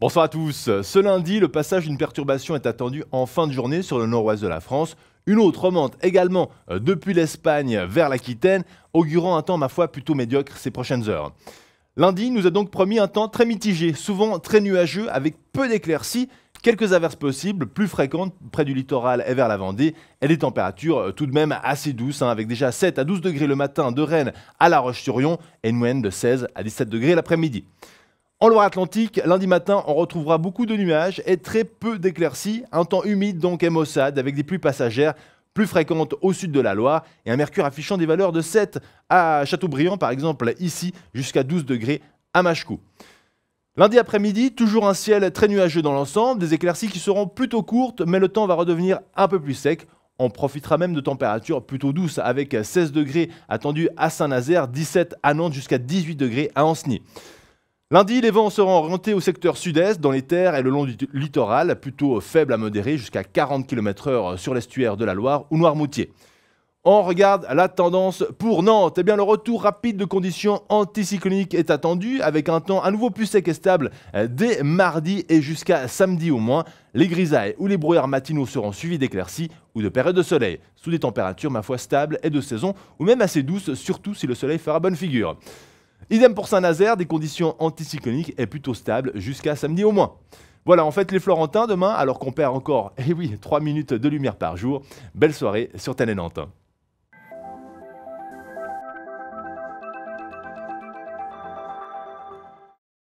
Bonsoir à tous. Ce lundi, le passage d'une perturbation est attendu en fin de journée sur le nord-ouest de la France. Une autre remonte également euh, depuis l'Espagne vers l'Aquitaine, augurant un temps, ma foi, plutôt médiocre ces prochaines heures. Lundi nous a donc promis un temps très mitigé, souvent très nuageux, avec peu d'éclaircies, quelques averses possibles, plus fréquentes près du littoral et vers la Vendée, et des températures euh, tout de même assez douces, hein, avec déjà 7 à 12 degrés le matin de Rennes à La Roche-sur-Yon, et une de 16 à 17 degrés l'après-midi. En Loire-Atlantique, lundi matin, on retrouvera beaucoup de nuages et très peu d'éclaircies, un temps humide donc et avec des pluies passagères plus fréquentes au sud de la Loire et un mercure affichant des valeurs de 7 à Châteaubriant, par exemple ici jusqu'à 12 degrés à Machecou. Lundi après-midi, toujours un ciel très nuageux dans l'ensemble, des éclaircies qui seront plutôt courtes mais le temps va redevenir un peu plus sec. On profitera même de températures plutôt douces avec 16 degrés attendus à Saint-Nazaire, 17 à Nantes jusqu'à 18 degrés à Anceny. Lundi, les vents seront orientés au secteur sud-est, dans les terres et le long du littoral, plutôt faibles à modérés, jusqu'à 40 km/h sur l'estuaire de la Loire ou Noirmoutier. On regarde la tendance pour Nantes. Eh bien, le retour rapide de conditions anticycloniques est attendu, avec un temps à nouveau plus sec et stable euh, dès mardi et jusqu'à samedi au moins. Les grisailles ou les brouillards matinaux seront suivis d'éclaircies ou de périodes de soleil, sous des températures, ma foi, stables et de saison, ou même assez douces, surtout si le soleil fera bonne figure. Idem pour Saint-Nazaire, des conditions anticycloniques et plutôt stables jusqu'à samedi au moins. Voilà, en fait, les Florentins demain, alors qu'on perd encore, eh oui, 3 minutes de lumière par jour. Belle soirée sur Télé Nantes.